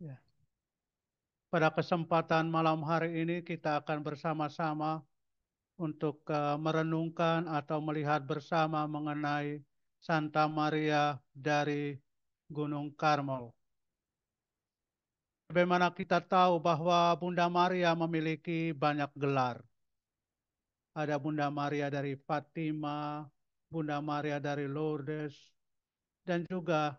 Ya. Pada kesempatan malam hari ini kita akan bersama-sama untuk uh, merenungkan atau melihat bersama mengenai Santa Maria dari Gunung Karmel. Bagaimana kita tahu bahwa Bunda Maria memiliki banyak gelar. Ada Bunda Maria dari Fatima, Bunda Maria dari Lourdes, dan juga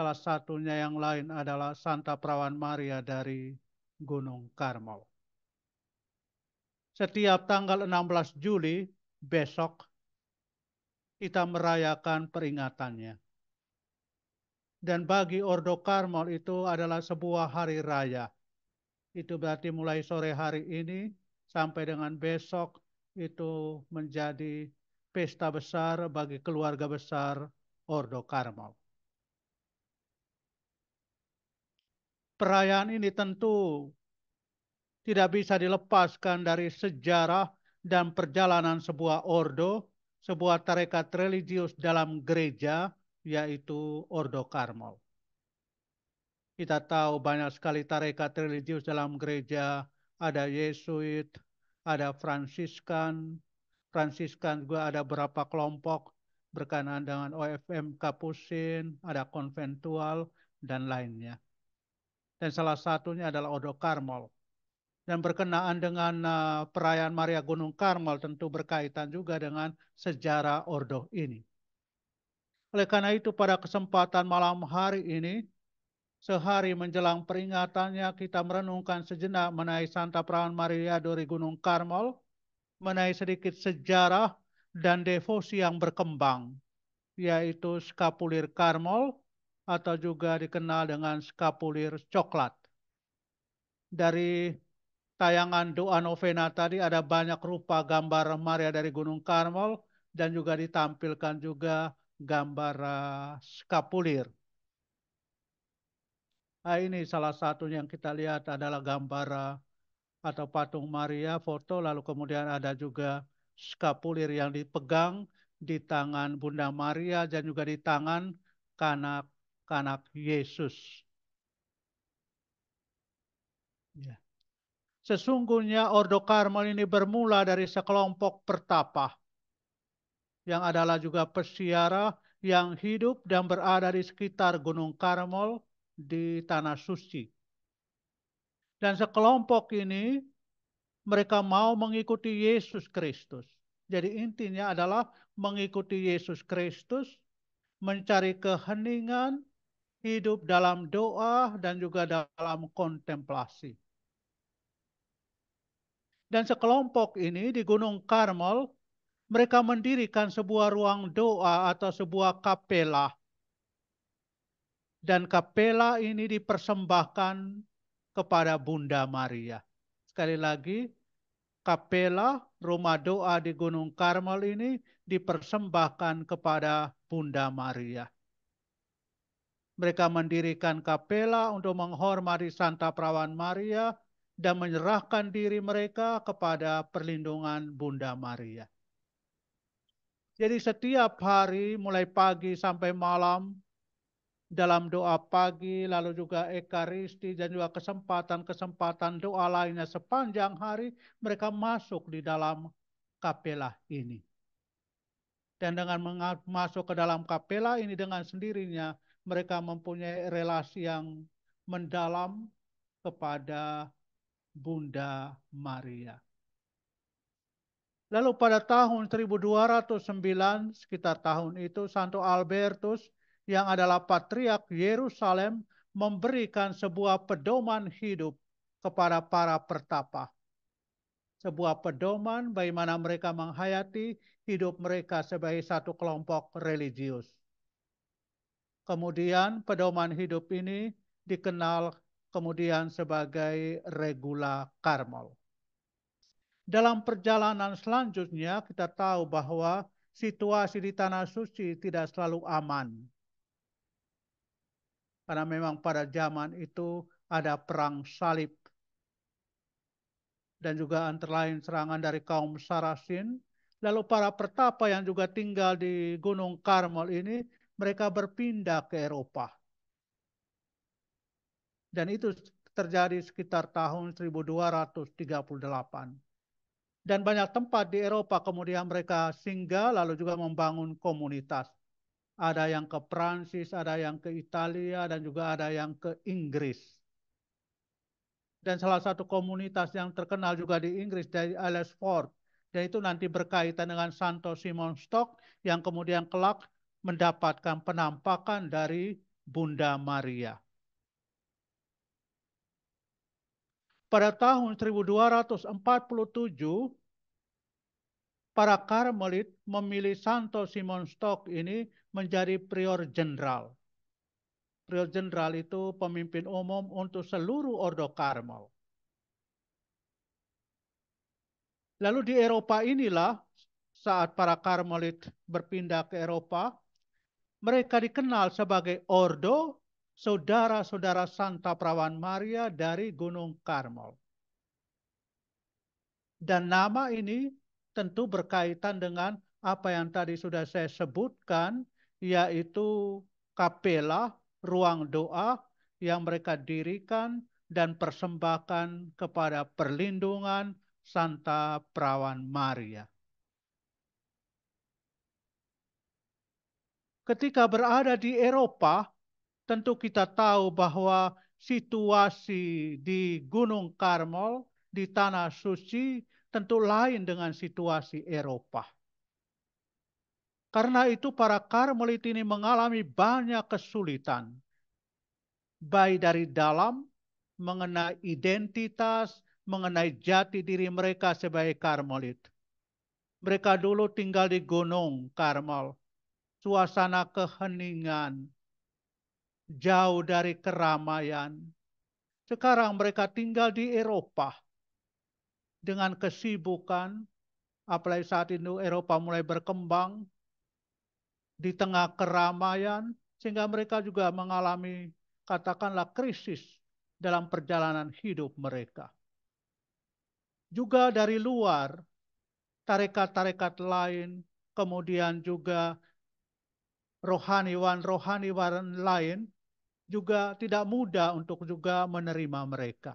Salah satunya yang lain adalah Santa Perawan Maria dari Gunung Karmel. Setiap tanggal 16 Juli besok kita merayakan peringatannya. Dan bagi Ordo Karmel itu adalah sebuah hari raya. Itu berarti mulai sore hari ini sampai dengan besok itu menjadi pesta besar bagi keluarga besar Ordo Karmel. perayaan ini tentu tidak bisa dilepaskan dari sejarah dan perjalanan sebuah ordo, sebuah tarekat religius dalam gereja, yaitu Ordo Karmel. Kita tahu banyak sekali tarekat religius dalam gereja, ada Yesuit, ada Fransiskan, Fransiskan juga ada berapa kelompok berkenaan dengan OFM Kapusin, ada konventual, dan lainnya dan salah satunya adalah Odo Karmel. Dan berkenaan dengan eh, perayaan Maria Gunung Karmel tentu berkaitan juga dengan sejarah Ordo ini. Oleh karena itu pada kesempatan malam hari ini, sehari menjelang peringatannya kita merenungkan sejenak mengenai Santa Perawan Maria dari Gunung Karmel, mengenai sedikit sejarah dan devosi yang berkembang, yaitu skapulir Karmel, atau juga dikenal dengan skapulir coklat. Dari tayangan doa novena tadi ada banyak rupa gambar Maria dari Gunung Karmel dan juga ditampilkan juga gambar uh, skapulir. Nah, ini salah satu yang kita lihat adalah gambar uh, atau patung Maria foto lalu kemudian ada juga skapulir yang dipegang di tangan Bunda Maria dan juga di tangan kanak anak Yesus. Ya. Sesungguhnya Ordo Karmel ini bermula dari sekelompok pertapa yang adalah juga pesiara yang hidup dan berada di sekitar Gunung Karmel di Tanah Suci. Dan sekelompok ini mereka mau mengikuti Yesus Kristus. Jadi intinya adalah mengikuti Yesus Kristus, mencari keheningan, hidup dalam doa dan juga dalam kontemplasi. Dan sekelompok ini di Gunung Karmel, mereka mendirikan sebuah ruang doa atau sebuah kapela. Dan kapela ini dipersembahkan kepada Bunda Maria. Sekali lagi, kapela rumah doa di Gunung Karmel ini dipersembahkan kepada Bunda Maria. Mereka mendirikan kapela untuk menghormati Santa Perawan Maria dan menyerahkan diri mereka kepada perlindungan Bunda Maria. Jadi setiap hari mulai pagi sampai malam dalam doa pagi, lalu juga ekaristi dan juga kesempatan-kesempatan doa lainnya sepanjang hari mereka masuk di dalam kapela ini. Dan dengan masuk ke dalam kapela ini dengan sendirinya mereka mempunyai relasi yang mendalam kepada Bunda Maria. Lalu pada tahun 1209, sekitar tahun itu, Santo Albertus yang adalah patriak Yerusalem memberikan sebuah pedoman hidup kepada para pertapa. Sebuah pedoman bagaimana mereka menghayati hidup mereka sebagai satu kelompok religius. Kemudian pedoman hidup ini dikenal kemudian sebagai regula karmol. Dalam perjalanan selanjutnya kita tahu bahwa situasi di tanah suci tidak selalu aman. Karena memang pada zaman itu ada perang salib. Dan juga antara lain serangan dari kaum Sarasin. Lalu para pertapa yang juga tinggal di Gunung Karmel ini mereka berpindah ke Eropa. Dan itu terjadi sekitar tahun 1238. Dan banyak tempat di Eropa kemudian mereka singgah lalu juga membangun komunitas. Ada yang ke Prancis, ada yang ke Italia, dan juga ada yang ke Inggris dan salah satu komunitas yang terkenal juga di Inggris dari Alice Ford. Dan itu nanti berkaitan dengan Santo Simon Stock yang kemudian kelak mendapatkan penampakan dari Bunda Maria. Pada tahun 1247, para Karmelit memilih Santo Simon Stock ini menjadi prior jenderal. Prior jenderal itu pemimpin umum untuk seluruh Ordo Karmel. Lalu di Eropa inilah saat para Karmelit berpindah ke Eropa, mereka dikenal sebagai Ordo, saudara-saudara Santa Perawan Maria dari Gunung Karmel. Dan nama ini tentu berkaitan dengan apa yang tadi sudah saya sebutkan, yaitu kapela, ruang doa yang mereka dirikan dan persembahkan kepada perlindungan Santa Perawan Maria. ketika berada di Eropa, tentu kita tahu bahwa situasi di Gunung Karmel, di Tanah Suci, tentu lain dengan situasi Eropa. Karena itu para Karmelit ini mengalami banyak kesulitan. Baik dari dalam, mengenai identitas, mengenai jati diri mereka sebagai Karmelit. Mereka dulu tinggal di Gunung Karmel suasana keheningan, jauh dari keramaian. Sekarang mereka tinggal di Eropa dengan kesibukan, apalagi saat ini Eropa mulai berkembang di tengah keramaian, sehingga mereka juga mengalami katakanlah krisis dalam perjalanan hidup mereka. Juga dari luar, tarekat-tarekat lain, kemudian juga rohaniwan-rohaniwan lain juga tidak mudah untuk juga menerima mereka.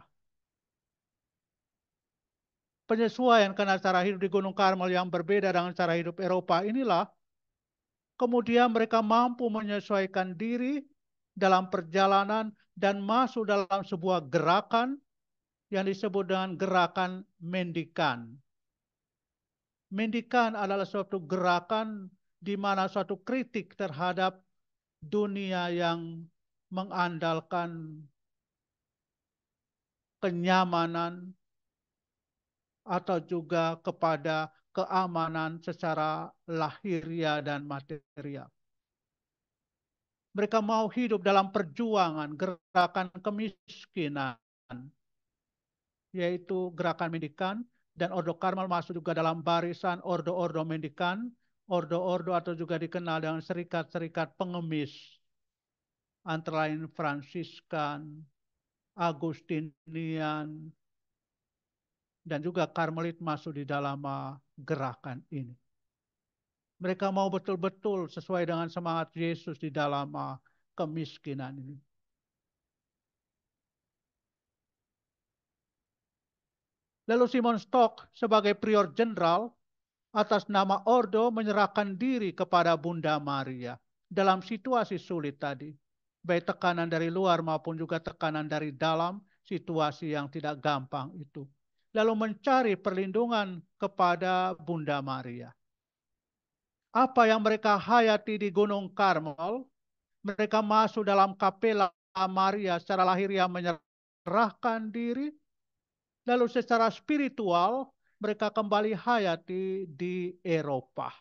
Penyesuaian karena cara hidup di Gunung Karmel yang berbeda dengan cara hidup Eropa inilah kemudian mereka mampu menyesuaikan diri dalam perjalanan dan masuk dalam sebuah gerakan yang disebut dengan gerakan mendikan. Mendikan adalah suatu gerakan di mana suatu kritik terhadap dunia yang mengandalkan kenyamanan atau juga kepada keamanan secara lahiria dan material. Mereka mau hidup dalam perjuangan, gerakan kemiskinan, yaitu gerakan mendikan, dan Ordo Karmel masuk juga dalam barisan Ordo-Ordo mendikan, ordo-ordo atau juga dikenal dengan serikat-serikat pengemis. Antara lain Fransiskan, Agustinian, dan juga Karmelit masuk di dalam uh, gerakan ini. Mereka mau betul-betul sesuai dengan semangat Yesus di dalam uh, kemiskinan ini. Lalu Simon Stock sebagai prior general atas nama Ordo menyerahkan diri kepada Bunda Maria dalam situasi sulit tadi. Baik tekanan dari luar maupun juga tekanan dari dalam situasi yang tidak gampang itu. Lalu mencari perlindungan kepada Bunda Maria. Apa yang mereka hayati di Gunung Karmel, mereka masuk dalam kapela Maria secara lahiriah menyerahkan diri, lalu secara spiritual mereka kembali hayati di Eropa.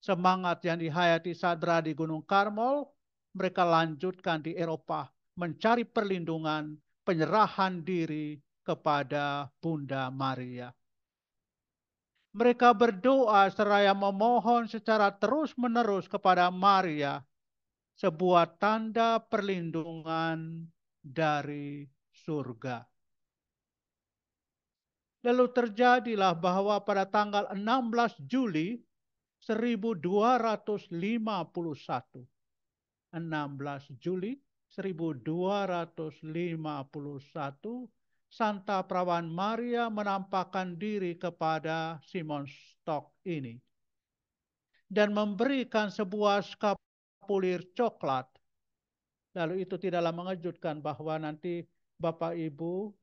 Semangat yang dihayati saat berada di Gunung Karmel, mereka lanjutkan di Eropa mencari perlindungan, penyerahan diri kepada Bunda Maria. Mereka berdoa seraya memohon secara terus-menerus kepada Maria, sebuah tanda perlindungan dari surga. Lalu terjadilah bahwa pada tanggal 16 Juli 1251, 16 Juli 1251, Santa Perawan Maria menampakkan diri kepada Simon Stock ini dan memberikan sebuah skapulir coklat. Lalu itu tidaklah mengejutkan bahwa nanti Bapak Ibu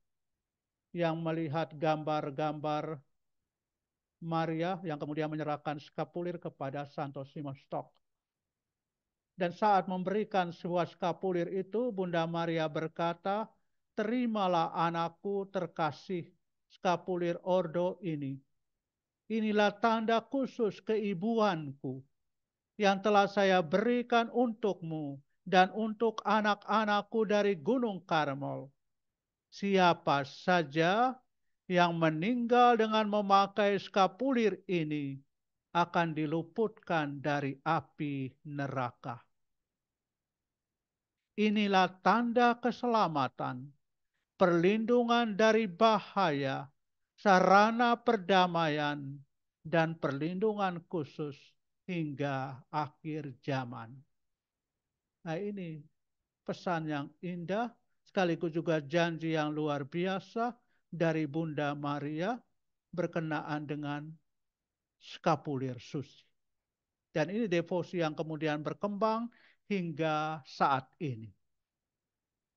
yang melihat gambar-gambar Maria yang kemudian menyerahkan skapulir kepada Santo Simon Stock. Dan saat memberikan sebuah skapulir itu, Bunda Maria berkata, terimalah anakku terkasih skapulir ordo ini. Inilah tanda khusus keibuanku yang telah saya berikan untukmu dan untuk anak-anakku dari Gunung Karmel siapa saja yang meninggal dengan memakai skapulir ini akan diluputkan dari api neraka. Inilah tanda keselamatan, perlindungan dari bahaya, sarana perdamaian, dan perlindungan khusus hingga akhir zaman. Nah ini pesan yang indah sekaligus juga janji yang luar biasa dari Bunda Maria berkenaan dengan skapulir suci. Dan ini devosi yang kemudian berkembang hingga saat ini.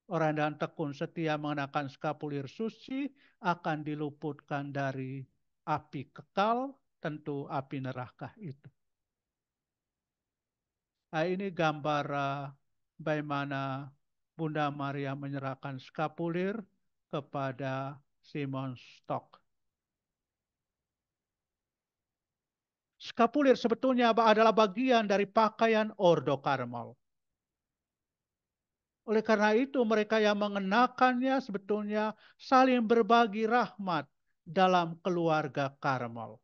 Orang dan tekun setia mengenakan skapulir suci akan diluputkan dari api kekal, tentu api neraka itu. Nah, ini gambar eh, bagaimana Bunda Maria menyerahkan skapulir kepada Simon Stock. Skapulir sebetulnya adalah bagian dari pakaian Ordo Karmel. Oleh karena itu mereka yang mengenakannya sebetulnya saling berbagi rahmat dalam keluarga Karmel.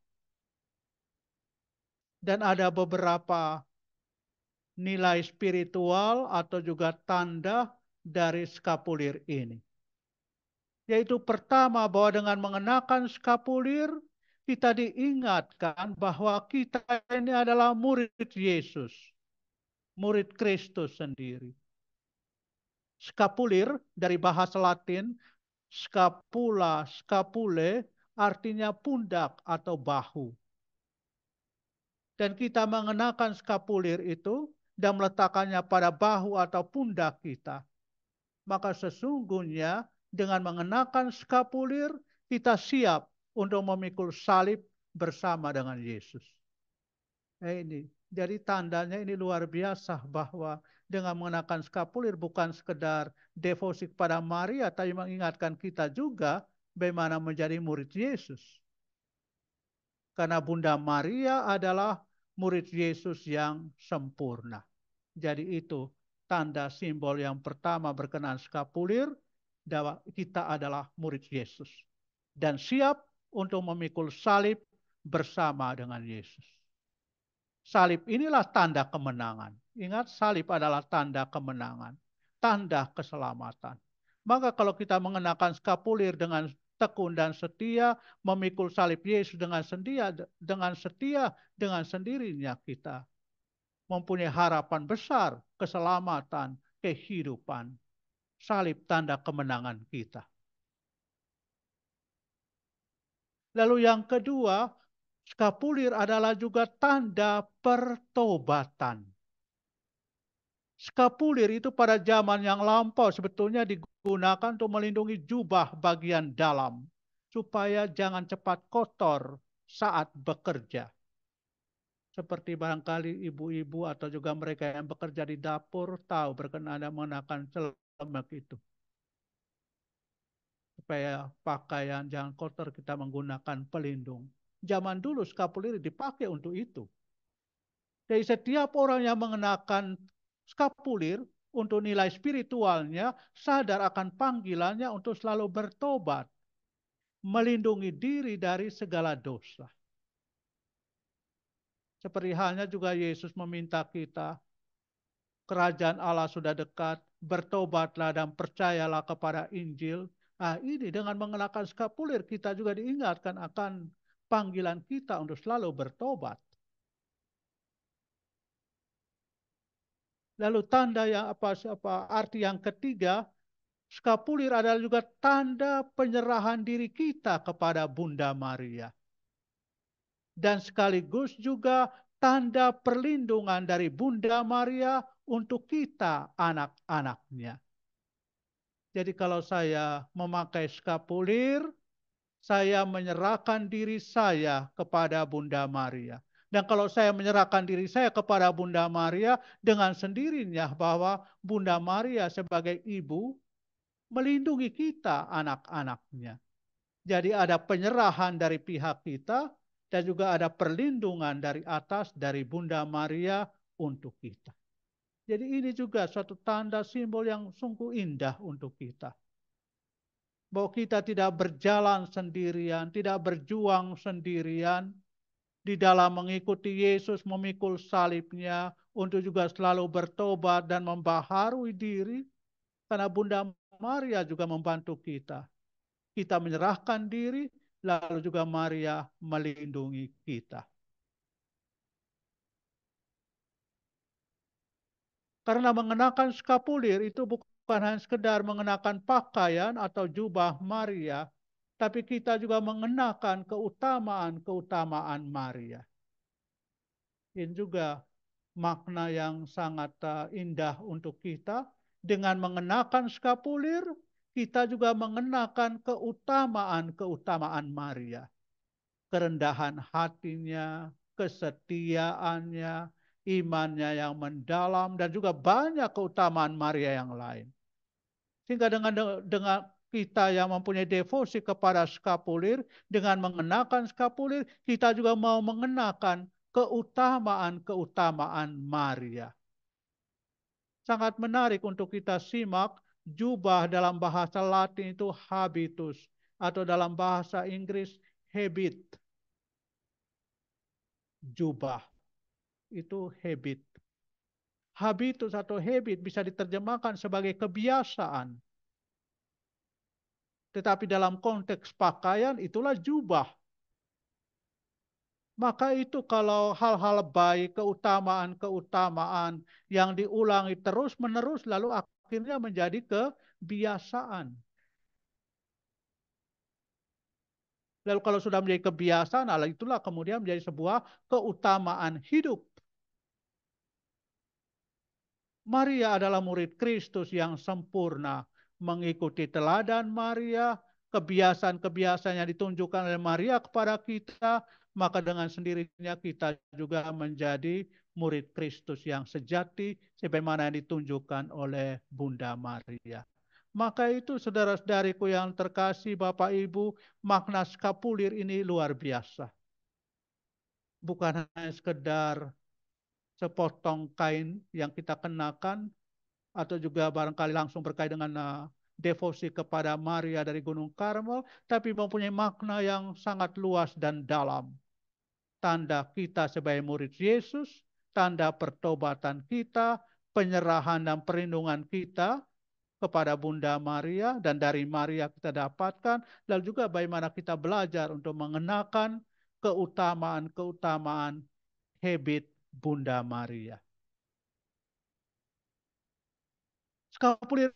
Dan ada beberapa nilai spiritual atau juga tanda dari skapulir ini. Yaitu pertama bahwa dengan mengenakan skapulir, kita diingatkan bahwa kita ini adalah murid Yesus. Murid Kristus sendiri. Skapulir dari bahasa latin, scapula, scapule, artinya pundak atau bahu. Dan kita mengenakan skapulir itu dan meletakkannya pada bahu atau pundak kita maka sesungguhnya dengan mengenakan skapulir kita siap untuk memikul salib bersama dengan Yesus. Eh ini, jadi tandanya ini luar biasa bahwa dengan mengenakan skapulir bukan sekedar devosi kepada Maria, tapi mengingatkan kita juga bagaimana menjadi murid Yesus. Karena Bunda Maria adalah murid Yesus yang sempurna. Jadi itu tanda simbol yang pertama berkenaan skapulir, kita adalah murid Yesus. Dan siap untuk memikul salib bersama dengan Yesus. Salib inilah tanda kemenangan. Ingat, salib adalah tanda kemenangan, tanda keselamatan. Maka kalau kita mengenakan skapulir dengan tekun dan setia, memikul salib Yesus dengan setia, dengan setia, dengan sendirinya kita mempunyai harapan besar keselamatan, kehidupan. Salib tanda kemenangan kita. Lalu yang kedua, skapulir adalah juga tanda pertobatan. Skapulir itu pada zaman yang lampau sebetulnya digunakan untuk melindungi jubah bagian dalam supaya jangan cepat kotor saat bekerja seperti barangkali ibu-ibu atau juga mereka yang bekerja di dapur tahu berkenaan dan mengenakan celemek itu. Supaya pakaian jangan kotor kita menggunakan pelindung. Zaman dulu skapulir dipakai untuk itu. Jadi setiap orang yang mengenakan skapulir untuk nilai spiritualnya sadar akan panggilannya untuk selalu bertobat. Melindungi diri dari segala dosa seperti halnya juga Yesus meminta kita, kerajaan Allah sudah dekat, bertobatlah dan percayalah kepada Injil. Nah ini dengan mengenakan skapulir kita juga diingatkan akan panggilan kita untuk selalu bertobat. Lalu tanda yang apa, apa arti yang ketiga, skapulir adalah juga tanda penyerahan diri kita kepada Bunda Maria dan sekaligus juga tanda perlindungan dari Bunda Maria untuk kita anak-anaknya. Jadi kalau saya memakai skapulir, saya menyerahkan diri saya kepada Bunda Maria. Dan kalau saya menyerahkan diri saya kepada Bunda Maria dengan sendirinya bahwa Bunda Maria sebagai ibu melindungi kita anak-anaknya. Jadi ada penyerahan dari pihak kita dan juga ada perlindungan dari atas dari Bunda Maria untuk kita. Jadi ini juga suatu tanda simbol yang sungguh indah untuk kita. Bahwa kita tidak berjalan sendirian, tidak berjuang sendirian di dalam mengikuti Yesus memikul salibnya untuk juga selalu bertobat dan membaharui diri karena Bunda Maria juga membantu kita. Kita menyerahkan diri lalu juga Maria melindungi kita. Karena mengenakan skapulir itu bukan hanya sekedar mengenakan pakaian atau jubah Maria, tapi kita juga mengenakan keutamaan-keutamaan Maria. Ini juga makna yang sangat eh, indah untuk kita dengan mengenakan skapulir, kita juga mengenakan keutamaan-keutamaan Maria. Kerendahan hatinya, kesetiaannya, imannya yang mendalam, dan juga banyak keutamaan Maria yang lain. Sehingga dengan, dengan kita yang mempunyai devosi kepada skapulir, dengan mengenakan skapulir, kita juga mau mengenakan keutamaan-keutamaan Maria. Sangat menarik untuk kita simak Jubah dalam bahasa Latin itu habitus atau dalam bahasa Inggris habit. Jubah itu habit. Habitus atau habit bisa diterjemahkan sebagai kebiasaan. Tetapi dalam konteks pakaian itulah jubah. Maka itu kalau hal-hal baik, keutamaan-keutamaan yang diulangi terus-menerus lalu akan akhirnya menjadi kebiasaan. Lalu kalau sudah menjadi kebiasaan, ala itulah kemudian menjadi sebuah keutamaan hidup. Maria adalah murid Kristus yang sempurna, mengikuti teladan Maria, kebiasaan-kebiasaan yang ditunjukkan oleh Maria kepada kita, maka dengan sendirinya kita juga menjadi murid Kristus yang sejati sebagaimana yang ditunjukkan oleh Bunda Maria. Maka itu saudara-saudariku yang terkasih Bapak Ibu, makna skapulir ini luar biasa. Bukan hanya sekedar sepotong kain yang kita kenakan atau juga barangkali langsung berkait dengan uh, devosi kepada Maria dari Gunung Karmel, tapi mempunyai makna yang sangat luas dan dalam. Tanda kita sebagai murid Yesus, tanda pertobatan kita, penyerahan dan perlindungan kita kepada Bunda Maria dan dari Maria kita dapatkan dan juga bagaimana kita belajar untuk mengenakan keutamaan-keutamaan habit Bunda Maria. Skapulir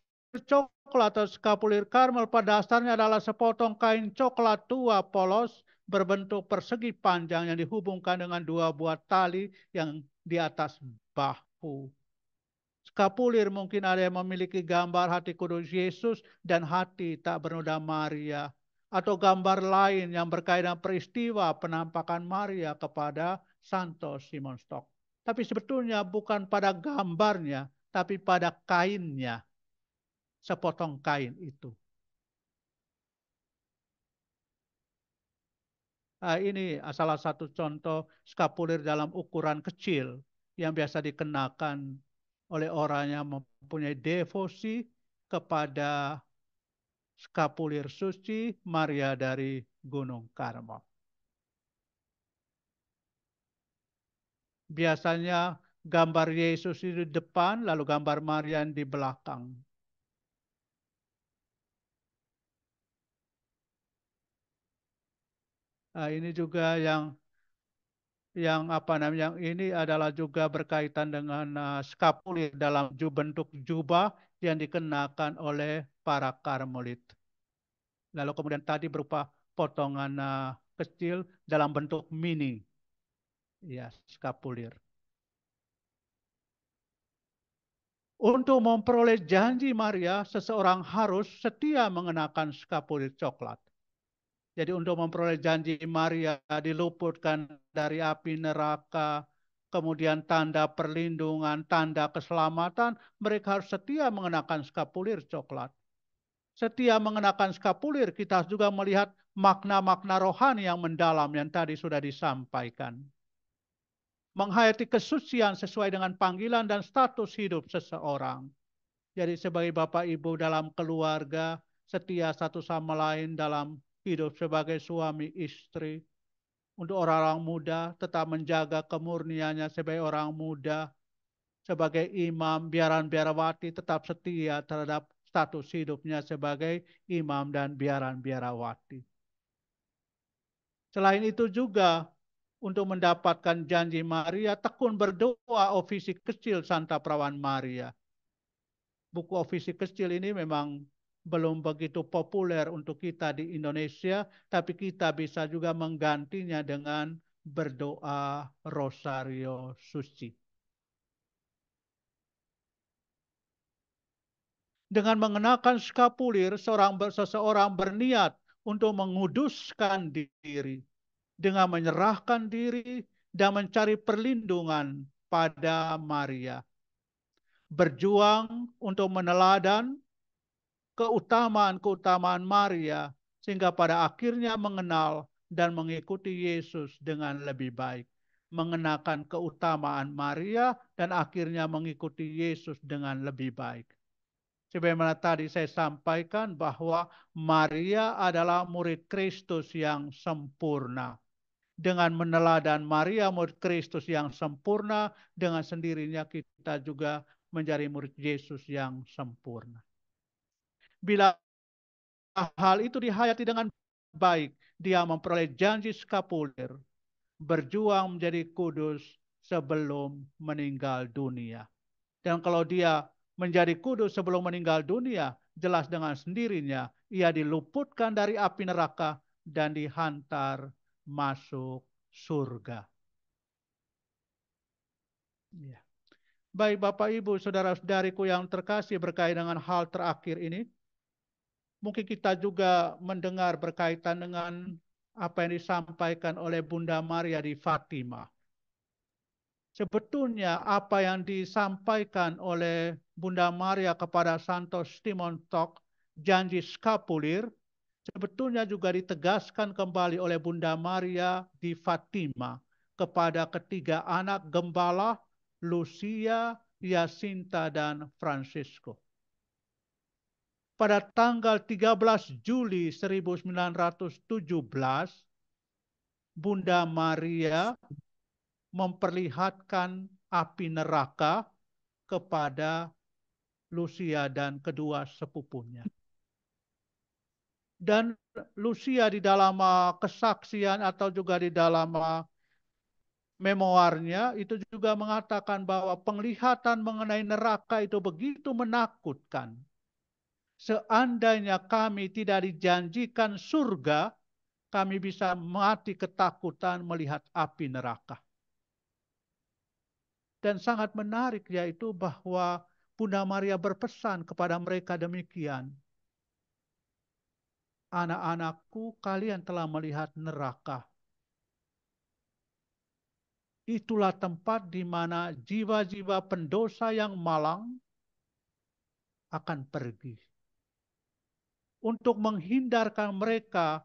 coklat atau skapulir karmel pada dasarnya adalah sepotong kain coklat tua polos berbentuk persegi panjang yang dihubungkan dengan dua buah tali yang di atas bahu. Skapulir mungkin ada yang memiliki gambar hati kudus Yesus dan hati tak bernoda Maria. Atau gambar lain yang berkaitan peristiwa penampakan Maria kepada Santo Simon Stock. Tapi sebetulnya bukan pada gambarnya, tapi pada kainnya. Sepotong kain itu. Ah, ini ah, salah satu contoh skapulir dalam ukuran kecil yang biasa dikenakan oleh orang yang mempunyai devosi kepada skapulir suci Maria dari Gunung Karmel. Biasanya gambar Yesus di depan, lalu gambar Maria di belakang. Nah, ini juga yang yang apa namanya yang ini adalah juga berkaitan dengan uh, eh, skapulir dalam bentuk jubah yang dikenakan oleh para karmelit. Lalu kemudian tadi berupa potongan uh, kecil dalam bentuk mini. Ya, skapulir. Untuk memperoleh janji Maria, seseorang harus setia mengenakan skapulir coklat. Jadi untuk memperoleh janji Maria diluputkan dari api neraka, kemudian tanda perlindungan, tanda keselamatan, mereka harus setia mengenakan skapulir coklat. Setia mengenakan skapulir, kita juga melihat makna-makna rohani yang mendalam yang tadi sudah disampaikan. Menghayati kesucian sesuai dengan panggilan dan status hidup seseorang. Jadi sebagai Bapak Ibu dalam keluarga, setia satu sama lain dalam hidup sebagai suami istri. Untuk orang-orang muda, tetap menjaga kemurniannya sebagai orang muda. Sebagai imam, biaran-biarawati tetap setia terhadap status hidupnya sebagai imam dan biaran-biarawati. Selain itu juga untuk mendapatkan janji Maria, tekun berdoa ofisi kecil Santa Perawan Maria. Buku ofisi kecil ini memang belum begitu populer untuk kita di Indonesia, tapi kita bisa juga menggantinya dengan berdoa rosario suci. Dengan mengenakan skapulir, seorang seseorang berniat untuk menguduskan diri dengan menyerahkan diri dan mencari perlindungan pada Maria. Berjuang untuk meneladan keutamaan-keutamaan Maria sehingga pada akhirnya mengenal dan mengikuti Yesus dengan lebih baik. Mengenakan keutamaan Maria dan akhirnya mengikuti Yesus dengan lebih baik. Sebagaimana tadi saya sampaikan bahwa Maria adalah murid Kristus yang sempurna. Dengan meneladan Maria, murid Kristus yang sempurna, dengan sendirinya kita juga menjadi murid Yesus yang sempurna. Bila hal itu dihayati dengan baik, dia memperoleh janji skapulir, berjuang menjadi kudus sebelum meninggal dunia. Dan kalau dia menjadi kudus sebelum meninggal dunia, jelas dengan sendirinya ia diluputkan dari api neraka dan dihantar masuk surga. Ya. Baik Bapak Ibu, Saudara-saudariku yang terkasih berkait dengan hal terakhir ini, mungkin kita juga mendengar berkaitan dengan apa yang disampaikan oleh Bunda Maria di Fatima. Sebetulnya apa yang disampaikan oleh Bunda Maria kepada Santo Simon Tok, janji skapulir, sebetulnya juga ditegaskan kembali oleh Bunda Maria di Fatima kepada ketiga anak gembala, Lucia, Yasinta, dan Francisco pada tanggal 13 Juli 1917, Bunda Maria memperlihatkan api neraka kepada Lucia dan kedua sepupunya. Dan Lucia di dalam uh, kesaksian atau juga di dalam uh, memoarnya itu juga mengatakan bahwa penglihatan mengenai neraka itu begitu menakutkan seandainya kami tidak dijanjikan surga, kami bisa mati ketakutan melihat api neraka. Dan sangat menarik yaitu bahwa Bunda Maria berpesan kepada mereka demikian. Anak-anakku, kalian telah melihat neraka. Itulah tempat di mana jiwa-jiwa pendosa yang malang akan pergi untuk menghindarkan mereka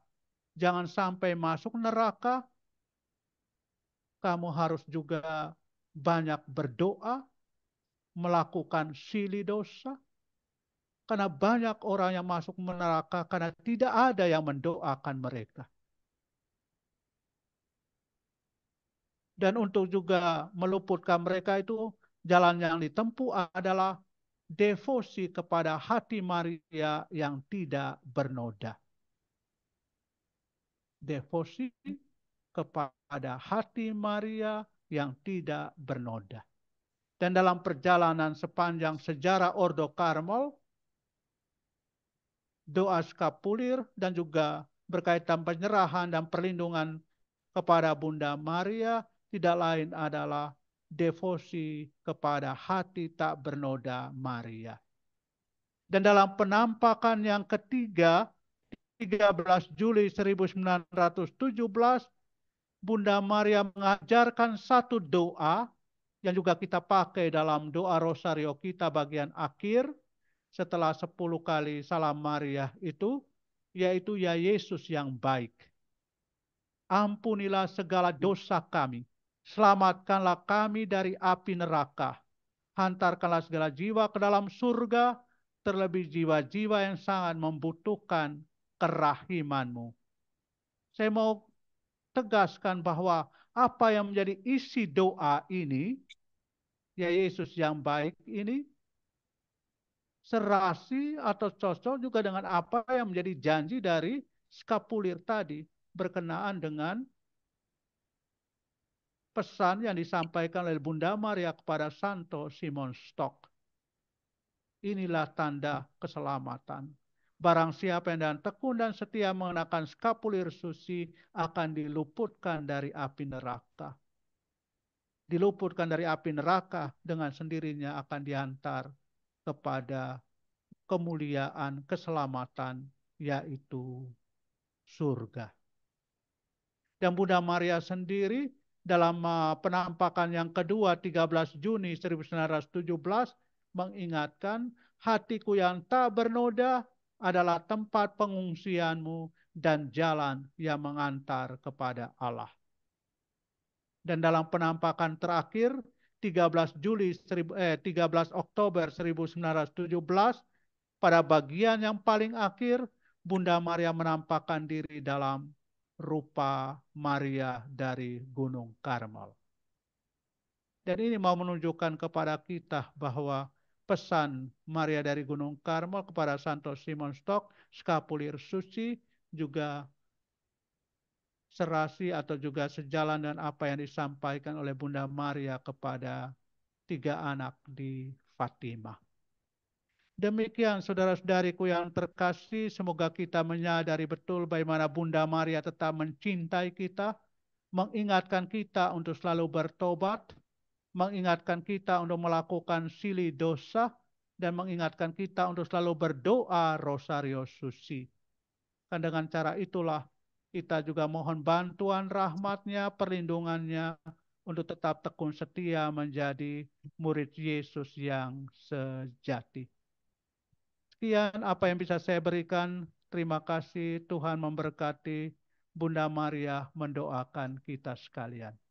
jangan sampai masuk neraka. Kamu harus juga banyak berdoa, melakukan sili dosa. Karena banyak orang yang masuk neraka karena tidak ada yang mendoakan mereka. Dan untuk juga meluputkan mereka itu jalan yang ditempuh adalah devosi kepada hati Maria yang tidak bernoda. Devosi kepada hati Maria yang tidak bernoda. Dan dalam perjalanan sepanjang sejarah Ordo Karmel, doa skapulir dan juga berkaitan penyerahan dan perlindungan kepada Bunda Maria tidak lain adalah devosi kepada hati tak bernoda Maria. Dan dalam penampakan yang ketiga, 13 Juli 1917, Bunda Maria mengajarkan satu doa yang juga kita pakai dalam doa rosario kita bagian akhir setelah 10 kali salam Maria itu, yaitu ya Yesus yang baik. Ampunilah segala dosa kami, Selamatkanlah kami dari api neraka. Hantarkanlah segala jiwa ke dalam surga, terlebih jiwa-jiwa yang sangat membutuhkan kerahimanmu. Saya mau tegaskan bahwa apa yang menjadi isi doa ini, ya Yesus yang baik ini, serasi atau cocok juga dengan apa yang menjadi janji dari skapulir tadi berkenaan dengan pesan yang disampaikan oleh Bunda Maria kepada Santo Simon Stock. Inilah tanda keselamatan. Barang siapa yang dan tekun dan setia mengenakan skapulir suci akan diluputkan dari api neraka. Diluputkan dari api neraka dengan sendirinya akan diantar kepada kemuliaan, keselamatan, yaitu surga. Dan Bunda Maria sendiri dalam eh, penampakan yang kedua 13 Juni 1917 mengingatkan hatiku yang tak bernoda adalah tempat pengungsianmu dan jalan yang mengantar kepada Allah. Dan dalam penampakan terakhir 13 Juli eh, 13 Oktober 1917 pada bagian yang paling akhir Bunda Maria menampakkan diri dalam rupa Maria dari Gunung Karmel. Dan ini mau menunjukkan kepada kita bahwa pesan Maria dari Gunung Karmel kepada Santo Simon Stok, Skapulir Suci, juga serasi atau juga sejalan dengan apa yang disampaikan oleh Bunda Maria kepada tiga anak di Fatimah. Demikian saudara-saudariku yang terkasih, semoga kita menyadari betul bagaimana Bunda Maria tetap mencintai kita, mengingatkan kita untuk selalu bertobat, mengingatkan kita untuk melakukan silih dosa, dan mengingatkan kita untuk selalu berdoa Rosario Susi. Dan dengan cara itulah kita juga mohon bantuan rahmatnya, perlindungannya, untuk tetap tekun setia menjadi murid Yesus yang sejati. Sekian apa yang bisa saya berikan. Terima kasih Tuhan memberkati. Bunda Maria mendoakan kita sekalian.